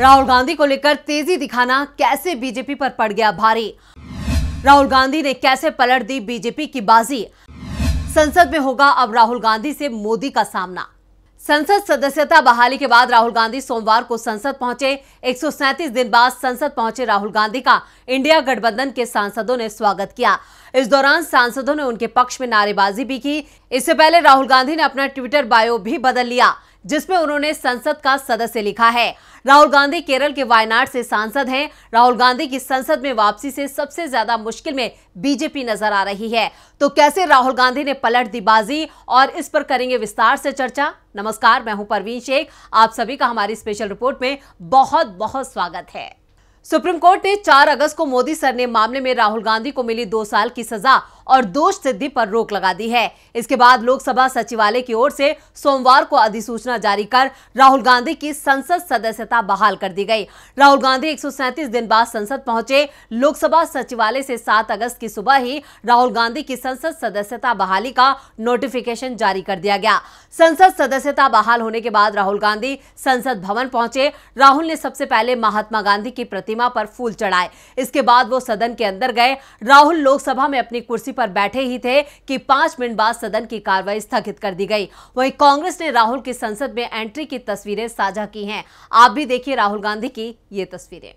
राहुल गांधी को लेकर तेजी दिखाना कैसे बीजेपी पर पड़ गया भारी राहुल गांधी ने कैसे पलट दी बीजेपी की बाजी संसद में होगा अब राहुल गांधी से मोदी का सामना संसद सदस्यता बहाली के बाद राहुल गांधी सोमवार को संसद पहुंचे 137 दिन बाद संसद पहुंचे राहुल गांधी का इंडिया गठबंधन के सांसदों ने स्वागत किया इस दौरान सांसदों ने उनके पक्ष में नारेबाजी भी की इससे पहले राहुल गांधी ने अपना ट्विटर बायो भी बदल लिया जिसमें उन्होंने संसद का सदस्य लिखा है राहुल गांधी केरल के वायनाड से सांसद हैं राहुल गांधी की संसद में वापसी से सबसे ज्यादा मुश्किल में बीजेपी नजर आ रही है तो कैसे राहुल गांधी ने पलट दी बाजी और इस पर करेंगे विस्तार से चर्चा नमस्कार मैं हूं परवीन शेख आप सभी का हमारी स्पेशल रिपोर्ट में बहुत बहुत स्वागत है सुप्रीम कोर्ट ने 4 अगस्त को मोदी सरने मामले में राहुल गांधी को मिली दो साल की सजा और दोष सिद्धि पर रोक लगा दी है इसके बाद लोकसभा सचिवालय की ओर से सोमवार को अधिसूचना जारी कर राहुल गांधी की संसद सदस्यता बहाल कर दी गई राहुल गांधी एक दिन बाद संसद पहुंचे लोकसभा सचिवालय से सात अगस्त की सुबह ही राहुल गांधी की संसद सदस्यता बहाली का नोटिफिकेशन जारी कर दिया गया संसद सदस्यता बहाल होने के बाद राहुल गांधी संसद भवन पहुंचे राहुल ने सबसे पहले महात्मा गांधी की प्रतिमा पर फूल चढ़ाए इसके बाद वो सदन के अंदर गए राहुल लोकसभा में अपनी कुर्सी पर बैठे ही थे कि पांच मिनट बाद सदन की कार्रवाई स्थगित कर दी गई वहीं कांग्रेस ने राहुल की संसद में एंट्री की तस्वीरें साझा की हैं आप भी देखिए राहुल गांधी की ये तस्वीरें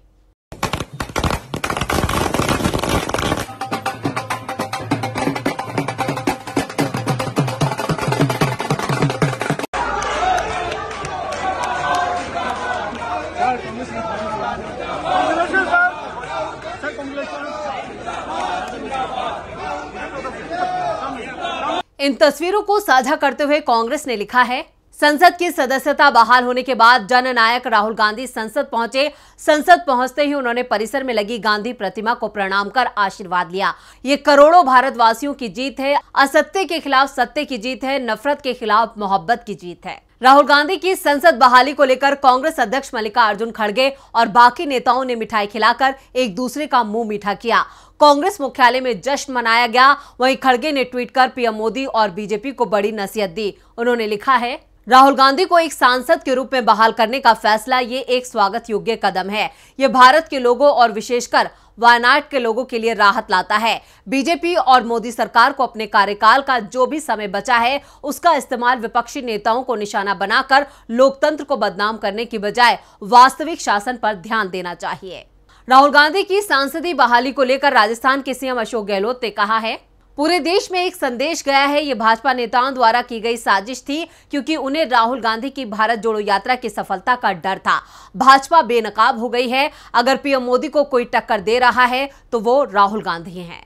इन तस्वीरों को साझा करते हुए कांग्रेस ने लिखा है संसद की सदस्यता बहाल होने के बाद जननायक राहुल गांधी संसद पहुंचे संसद पहुंचते ही उन्होंने परिसर में लगी गांधी प्रतिमा को प्रणाम कर आशीर्वाद लिया ये करोड़ों भारतवासियों की जीत है असत्य के खिलाफ सत्य की जीत है नफरत के खिलाफ मोहब्बत की जीत है राहुल गांधी की संसद बहाली को लेकर कांग्रेस अध्यक्ष मल्लिकार्जुन खड़गे और बाकी नेताओं ने मिठाई खिलाकर एक दूसरे का मुंह मीठा किया कांग्रेस मुख्यालय में जश्न मनाया गया वहीं खड़गे ने ट्वीट कर पीएम मोदी और बीजेपी को बड़ी नसीहत दी उन्होंने लिखा है राहुल गांधी को एक सांसद के रूप में बहाल करने का फैसला ये एक स्वागत योग्य कदम है ये भारत के लोगों और विशेषकर वायनाड के लोगों के लिए राहत लाता है बीजेपी और मोदी सरकार को अपने कार्यकाल का जो भी समय बचा है उसका इस्तेमाल विपक्षी नेताओं को निशाना बनाकर लोकतंत्र को बदनाम करने की बजाय वास्तविक शासन पर ध्यान देना चाहिए राहुल गांधी की सांसदी बहाली को लेकर राजस्थान के सीएम अशोक गहलोत ने कहा है पूरे देश में एक संदेश गया है ये भाजपा नेताओं द्वारा की गई साजिश थी क्योंकि उन्हें राहुल गांधी की भारत जोड़ो यात्रा की सफलता का डर था भाजपा बेनकाब हो गई है अगर पीएम मोदी को कोई टक्कर दे रहा है तो वो राहुल गांधी हैं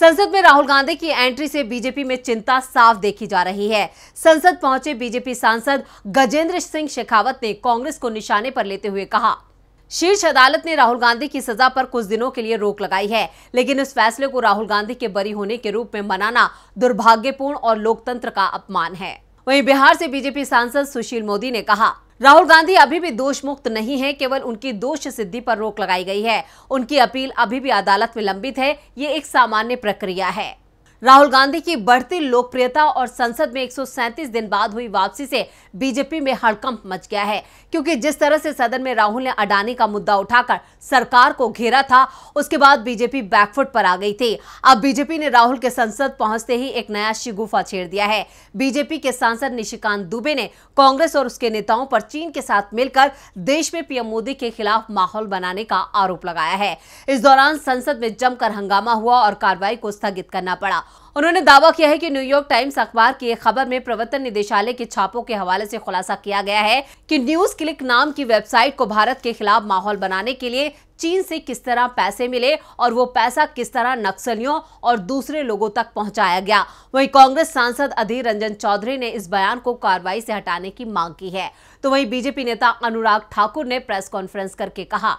संसद में राहुल गांधी की एंट्री से बीजेपी में चिंता साफ देखी जा रही है संसद पहुंचे बीजेपी सांसद गजेंद्र सिंह शेखावत ने कांग्रेस को निशाने पर लेते हुए कहा शीर्ष अदालत ने राहुल गांधी की सजा पर कुछ दिनों के लिए रोक लगाई है लेकिन इस फैसले को राहुल गांधी के बरी होने के रूप में मनाना दुर्भाग्यपूर्ण और लोकतंत्र का अपमान है वहीं बिहार से बीजेपी सांसद सुशील मोदी ने कहा राहुल गांधी अभी भी दोष मुक्त नहीं है केवल उनकी दोष सिद्धि पर रोक लगाई गई है उनकी अपील अभी भी अदालत में लंबित है ये एक सामान्य प्रक्रिया है राहुल गांधी की बढ़ती लोकप्रियता और संसद में 137 दिन बाद हुई वापसी से बीजेपी में हड़कंप मच गया है क्योंकि जिस तरह से सदन में राहुल ने अडानी का मुद्दा उठाकर सरकार को घेरा था उसके बाद बीजेपी बैकफुट पर आ गई थी अब बीजेपी ने राहुल के संसद पहुंचते ही एक नया शिगुफा छेड़ दिया है बीजेपी के सांसद निशिकांत दुबे ने कांग्रेस और उसके नेताओं पर चीन के साथ मिलकर देश में पीएम मोदी के खिलाफ माहौल बनाने का आरोप लगाया है इस दौरान संसद में जमकर हंगामा हुआ और कार्रवाई को स्थगित करना पड़ा उन्होंने दावा किया है कि न्यूयॉर्क टाइम्स अखबार की एक खबर में प्रवर्तन निदेशालय के छापों के हवाले से खुलासा किया गया है कि न्यूज क्लिक नाम की वेबसाइट को भारत के खिलाफ माहौल बनाने के लिए चीन से किस तरह पैसे मिले और वो पैसा किस तरह नक्सलियों और दूसरे लोगों तक पहुंचाया गया वहीं कांग्रेस सांसद अधीर रंजन चौधरी ने इस बयान को कार्रवाई से हटाने की मांग की है तो वहीं बीजेपी नेता अनुराग ठाकुर ने प्रेस कॉन्फ्रेंस करके कहा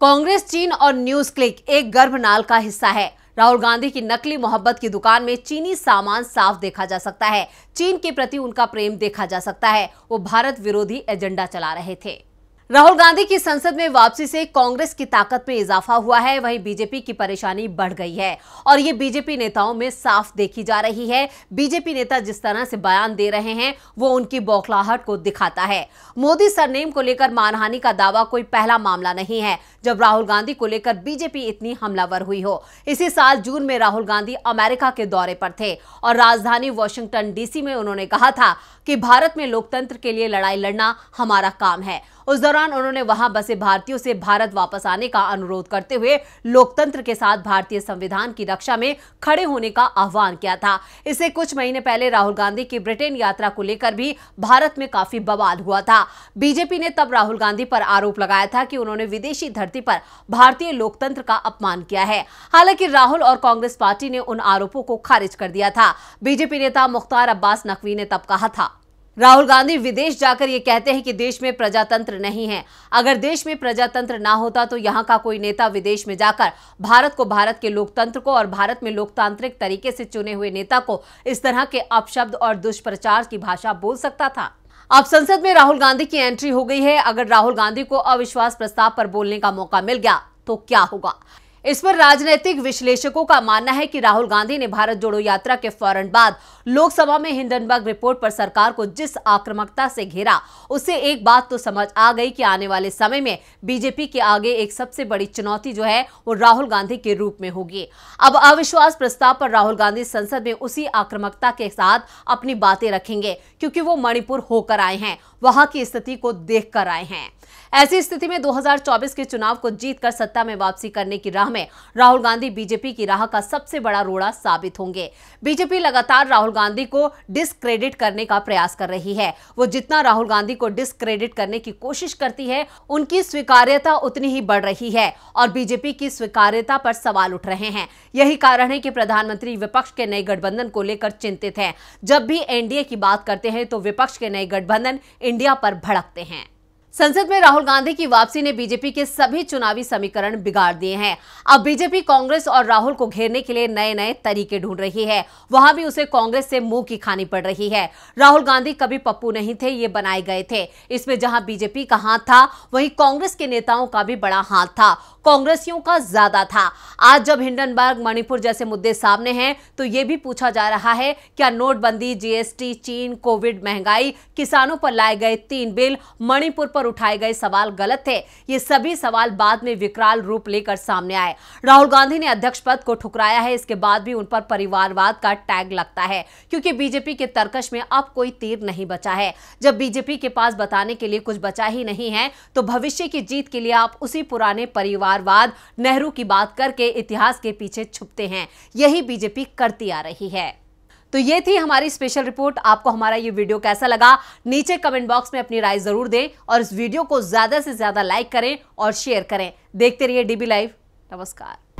कांग्रेस चीन और न्यूज क्लिक एक गर्भनाल का हिस्सा है राहुल गांधी की नकली मोहब्बत की दुकान में चीनी सामान साफ देखा जा सकता है चीन के प्रति उनका प्रेम देखा जा सकता है वो भारत विरोधी एजेंडा चला रहे थे राहुल गांधी की संसद में वापसी से कांग्रेस की ताकत में इजाफा हुआ है वहीं बीजेपी की परेशानी बढ़ गई है और ये बीजेपी नेताओं में साफ देखी जा रही है बीजेपी नेता जिस तरह से बयान दे रहे हैं वो उनकी बौखलाहट को दिखाता है मोदी सरनेम को लेकर मानहानि का दावा कोई पहला मामला नहीं है जब राहुल गांधी को लेकर बीजेपी इतनी हमलावर हुई हो इसी साल जून में राहुल गांधी अमेरिका के दौरे पर थे और राजधानी वॉशिंगटन डीसी में उन्होंने कहा था कि भारत में लोकतंत्र के लिए लड़ाई लड़ना हमारा काम है उस दौरान उन्होंने वहां बसे भारतीयों से भारत वापस आने का अनुरोध करते हुए लोकतंत्र के साथ भारतीय संविधान की रक्षा में खड़े होने का आह्वान किया था इससे कुछ महीने पहले राहुल गांधी की ब्रिटेन यात्रा को लेकर भी भारत में काफी बवाल हुआ था बीजेपी ने तब राहुल गांधी पर आरोप लगाया था कि उन्होंने विदेशी धरती पर भारतीय लोकतंत्र का अपमान किया है हालांकि राहुल और कांग्रेस पार्टी ने उन आरोपों को खारिज कर दिया था बीजेपी नेता मुख्तार अब्बास नकवी ने तब कहा था राहुल गांधी विदेश जाकर ये कहते हैं कि देश में प्रजातंत्र नहीं है अगर देश में प्रजातंत्र ना होता तो यहाँ का कोई नेता विदेश में जाकर भारत को भारत के लोकतंत्र को और भारत में लोकतांत्रिक तरीके से चुने हुए नेता को इस तरह के अपशब्द और दुष्प्रचार की भाषा बोल सकता था अब संसद में राहुल गांधी की एंट्री हो गई है अगर राहुल गांधी को अविश्वास प्रस्ताव पर बोलने का मौका मिल गया तो क्या होगा इस पर राजनीतिक विश्लेषकों का मानना है कि राहुल गांधी ने भारत जोड़ो यात्रा के फौरन बाद लोकसभा में हिंडनबर्ग रिपोर्ट पर सरकार को जिस आक्रामकता से घेरा उससे एक बात तो समझ आ गई कि आने वाले समय में बीजेपी के आगे एक सबसे बड़ी चुनौती जो है वो राहुल गांधी के रूप में होगी अब अविश्वास प्रस्ताव पर राहुल गांधी संसद में उसी आक्रामकता के साथ अपनी बातें रखेंगे क्योंकि वो मणिपुर होकर आए हैं वहां की स्थिति को देख कर आए हैं ऐसी स्थिति में दो के चुनाव को जीत सत्ता में वापसी करने की राह में राहुल गांधी बीजेपी की राह का सबसे बड़ा रोड़ा साबित होंगे बीजेपी लगातार राहुल गांधी को डिस्क्रेडिट करने का प्रयास कर रही है वो जितना राहुल गांधी को डिस्क्रेडिट करने की कोशिश करती है उनकी स्वीकार्यता उतनी ही बढ़ रही है और बीजेपी की स्वीकार्यता पर सवाल उठ रहे हैं यही कारण है कि प्रधानमंत्री विपक्ष के नए गठबंधन को लेकर चिंतित हैं जब भी एनडीए की बात करते हैं तो विपक्ष के नए गठबंधन इंडिया पर भड़कते हैं संसद में राहुल गांधी की वापसी ने बीजेपी के सभी चुनावी समीकरण बिगाड़ दिए हैं अब बीजेपी कांग्रेस और राहुल को घेरने के लिए नए नए तरीके ढूंढ रही है वहां भी उसे कांग्रेस से मुंह की खानी पड़ रही है राहुल गांधी कभी पप्पू नहीं थे ये बनाए गए थे इसमें जहां बीजेपी का हाथ था वहीं कांग्रेस के नेताओं का भी बड़ा हाथ था कांग्रेसियों का ज्यादा था आज जब हिंडनबर्ग मणिपुर जैसे मुद्दे सामने हैं तो ये भी पूछा जा रहा है क्या नोटबंदी जीएसटी चीन कोविड महंगाई किसानों पर लाए गए तीन बिल मणिपुर पर पर उठाए गए सवाल गलत थे ये सभी सवाल बाद में विकराल रूप लेकर सामने आए राहुल गांधी ने अध्यक्ष पद को ठुकराया है इसके बाद भी उन पर परिवारवाद का टैग लगता है क्योंकि बीजेपी के तर्कश में अब कोई तीर नहीं बचा है जब बीजेपी के पास बताने के लिए कुछ बचा ही नहीं है तो भविष्य की जीत के लिए आप उसी पुराने परिवारवाद नेहरू की बात करके इतिहास के पीछे छुपते हैं यही बीजेपी करती आ रही है तो ये थी हमारी स्पेशल रिपोर्ट आपको हमारा ये वीडियो कैसा लगा नीचे कमेंट बॉक्स में अपनी राय जरूर दें और इस वीडियो को ज़्यादा से ज़्यादा लाइक करें और शेयर करें देखते रहिए डीबी लाइव नमस्कार